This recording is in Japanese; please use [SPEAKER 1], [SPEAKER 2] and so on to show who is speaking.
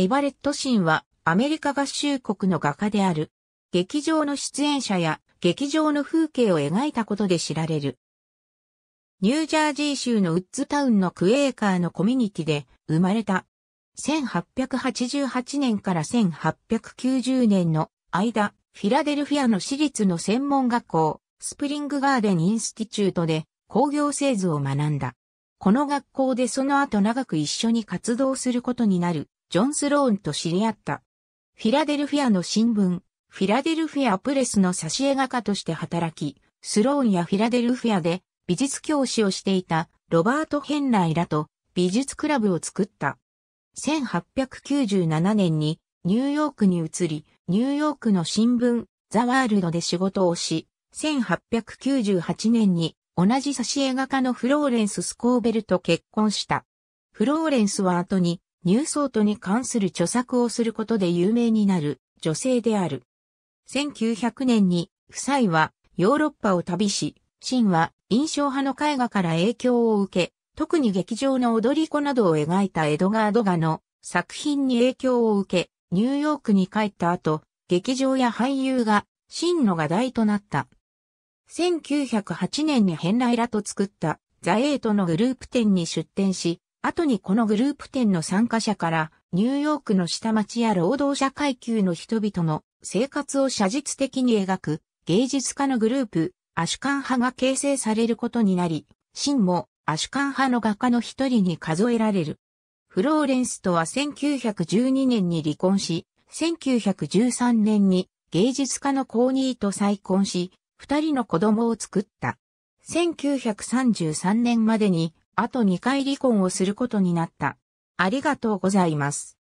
[SPEAKER 1] エバレット・シンはアメリカ合衆国の画家である。劇場の出演者や劇場の風景を描いたことで知られる。ニュージャージー州のウッズタウンのクエーカーのコミュニティで生まれた。1888年から1890年の間、フィラデルフィアの私立の専門学校、スプリングガーデンインスティチュートで工業製図を学んだ。この学校でその後長く一緒に活動することになるジョン・スローンと知り合った。フィラデルフィアの新聞、フィラデルフィアプレスの挿絵画家として働き、スローンやフィラデルフィアで美術教師をしていたロバート・ヘンライらと美術クラブを作った。1897年にニューヨークに移り、ニューヨークの新聞、ザ・ワールドで仕事をし、1898年に同じ挿絵画家のフローレンス・スコーベルと結婚した。フローレンスは後にニューソートに関する著作をすることで有名になる女性である。1900年に夫妻はヨーロッパを旅し、シンは印象派の絵画から影響を受け、特に劇場の踊り子などを描いたエドガー・ドガの作品に影響を受け、ニューヨークに帰った後、劇場や俳優が真の画題となった。1908年にヘンライラと作ったザエイトのグループ展に出展し、後にこのグループ展の参加者から、ニューヨークの下町や労働者階級の人々の生活を写実的に描く芸術家のグループ、アシュカン派が形成されることになり、シンもアシュカン派の画家の一人に数えられる。フローレンスとは1912年に離婚し、1913年に芸術家のコーニーと再婚し、二人の子供を作った。1933年までにあと2回離婚をすることになった。ありがとうございます。